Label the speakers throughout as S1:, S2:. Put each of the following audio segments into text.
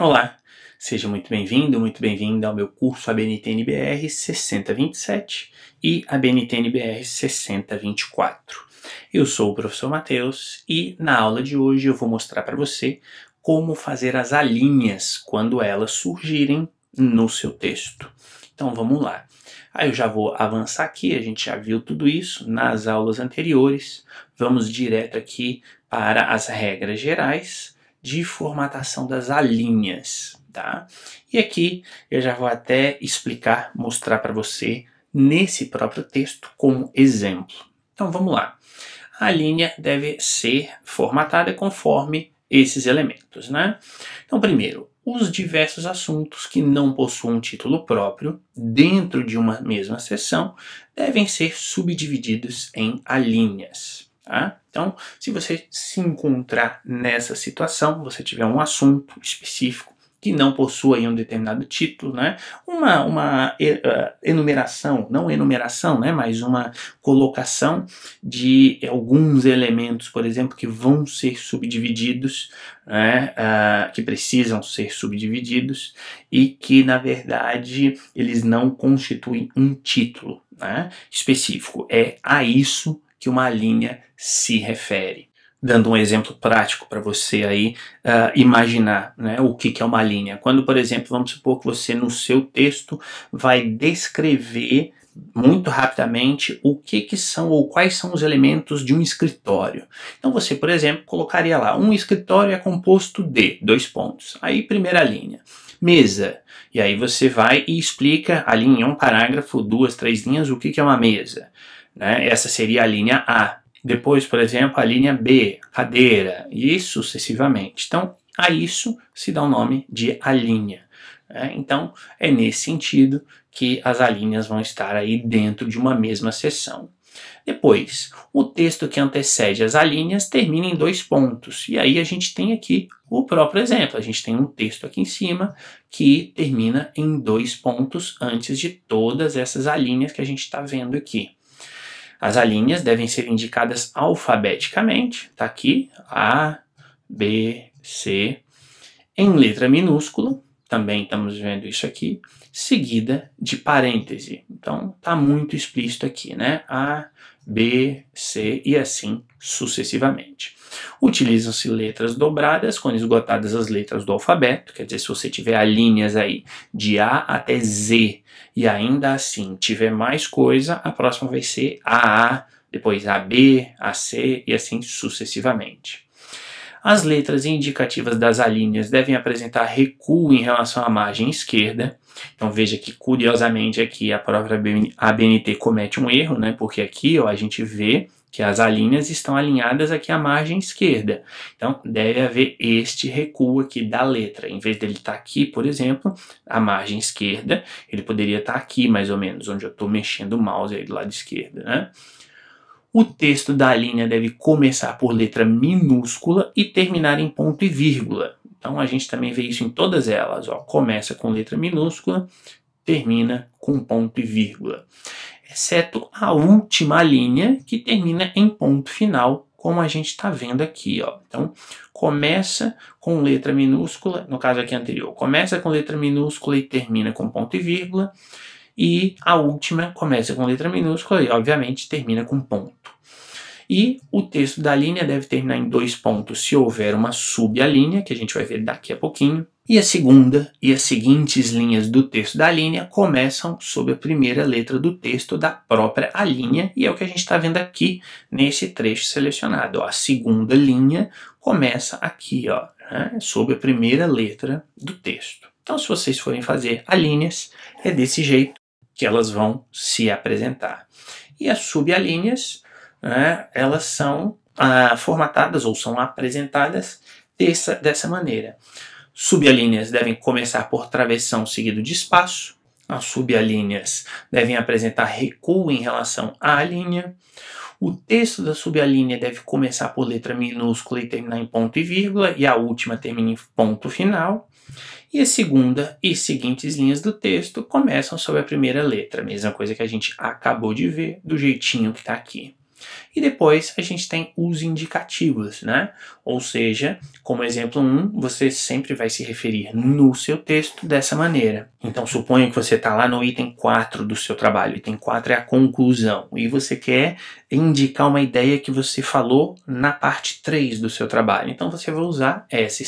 S1: Olá, seja muito bem-vindo, muito bem-vinda ao meu curso ABNTNBR 6027 e ABNTNBR 6024. Eu sou o professor Matheus e na aula de hoje eu vou mostrar para você como fazer as alinhas quando elas surgirem no seu texto. Então vamos lá. Aí eu já vou avançar aqui, a gente já viu tudo isso nas aulas anteriores. Vamos direto aqui para as regras gerais de formatação das alinhas, tá? E aqui eu já vou até explicar, mostrar para você nesse próprio texto como exemplo. Então vamos lá. A linha deve ser formatada conforme esses elementos, né? Então primeiro, os diversos assuntos que não possuem título próprio dentro de uma mesma seção devem ser subdivididos em alinhas. Tá? Então, se você se encontrar nessa situação, você tiver um assunto específico que não possua um determinado título, né? uma, uma eh, eh, enumeração, não enumeração, né? mas uma colocação de alguns elementos, por exemplo, que vão ser subdivididos, né? Uh, que precisam ser subdivididos e que, na verdade, eles não constituem um título né? específico. É a isso que uma linha se refere. Dando um exemplo prático para você aí uh, imaginar né, o que, que é uma linha. Quando, por exemplo, vamos supor que você no seu texto vai descrever muito rapidamente o que, que são ou quais são os elementos de um escritório. Então você, por exemplo, colocaria lá: um escritório é composto de dois pontos. Aí primeira linha, mesa. E aí você vai e explica ali em um parágrafo, duas, três linhas, o que, que é uma mesa. Né? Essa seria a linha A. Depois, por exemplo, a linha B, cadeira, e sucessivamente. Então, a isso se dá o nome de alinha. Né? Então, é nesse sentido que as alinhas vão estar aí dentro de uma mesma seção. Depois, o texto que antecede as alinhas termina em dois pontos. E aí a gente tem aqui o próprio exemplo. A gente tem um texto aqui em cima que termina em dois pontos antes de todas essas alinhas que a gente está vendo aqui. As alinhas devem ser indicadas alfabeticamente, tá aqui, A, B, C, em letra minúscula, também estamos vendo isso aqui, seguida de parêntese. Então, tá muito explícito aqui, né? A, B, C e assim sucessivamente. Utilizam-se letras dobradas quando esgotadas as letras do alfabeto, quer dizer, se você tiver linhas aí de A até Z e ainda assim tiver mais coisa, a próxima vai ser AA, depois AB, AC e assim sucessivamente. As letras indicativas das alíneas devem apresentar recuo em relação à margem esquerda. Então veja que curiosamente aqui a própria ABNT comete um erro, né? Porque aqui ó, a gente vê que as alíneas estão alinhadas aqui à margem esquerda. Então, deve haver este recuo aqui da letra. Em vez dele estar tá aqui, por exemplo, a margem esquerda, ele poderia estar tá aqui, mais ou menos, onde eu estou mexendo o mouse aí do lado esquerdo, né? o texto da linha deve começar por letra minúscula e terminar em ponto e vírgula. Então a gente também vê isso em todas elas. Ó. Começa com letra minúscula, termina com ponto e vírgula. Exceto a última linha, que termina em ponto final, como a gente está vendo aqui. Ó. Então, começa com letra minúscula, no caso aqui anterior, começa com letra minúscula e termina com ponto e vírgula e a última começa com letra minúscula e, obviamente, termina com ponto. E o texto da linha deve terminar em dois pontos se houver uma subalínea, que a gente vai ver daqui a pouquinho. E a segunda e as seguintes linhas do texto da linha começam sob a primeira letra do texto da própria alinha. e é o que a gente está vendo aqui nesse trecho selecionado. Ó, a segunda linha começa aqui, ó, né, sob a primeira letra do texto. Então, se vocês forem fazer alíneas, é desse jeito que elas vão se apresentar. E as subalíneas, né, elas são ah, formatadas ou são apresentadas dessa, dessa maneira. Subalíneas devem começar por travessão seguido de espaço. As subalíneas devem apresentar recuo em relação à linha. O texto da subalínea deve começar por letra minúscula e terminar em ponto e vírgula, e a última termina em ponto final. E a segunda e seguintes linhas do texto começam sobre a primeira letra, mesma coisa que a gente acabou de ver, do jeitinho que está aqui. E depois a gente tem os indicativos, né? Ou seja, como exemplo 1, você sempre vai se referir no seu texto dessa maneira. Então suponha que você está lá no item 4 do seu trabalho. Item 4 é a conclusão. E você quer indicar uma ideia que você falou na parte 3 do seu trabalho. Então você vai usar essa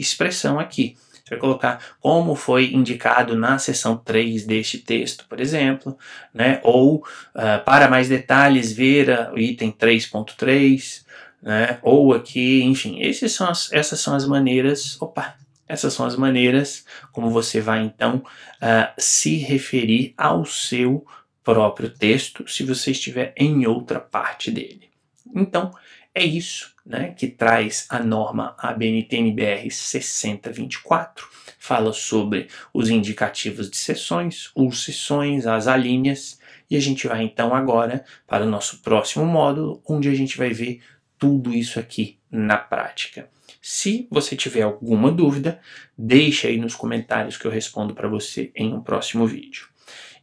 S1: expressão aqui. Você vai colocar como foi indicado na seção 3 deste texto, por exemplo, né? ou uh, para mais detalhes, ver o item 3.3, né? ou aqui, enfim, esses são as, essas são as maneiras. Opa! Essas são as maneiras como você vai então uh, se referir ao seu próprio texto se você estiver em outra parte dele. Então, é isso né, que traz a norma ABNT NBR 6024, fala sobre os indicativos de sessões, os sessões, as alíneas, e a gente vai então agora para o nosso próximo módulo, onde a gente vai ver tudo isso aqui na prática. Se você tiver alguma dúvida, deixa aí nos comentários que eu respondo para você em um próximo vídeo.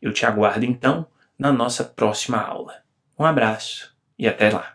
S1: Eu te aguardo então na nossa próxima aula. Um abraço e até lá!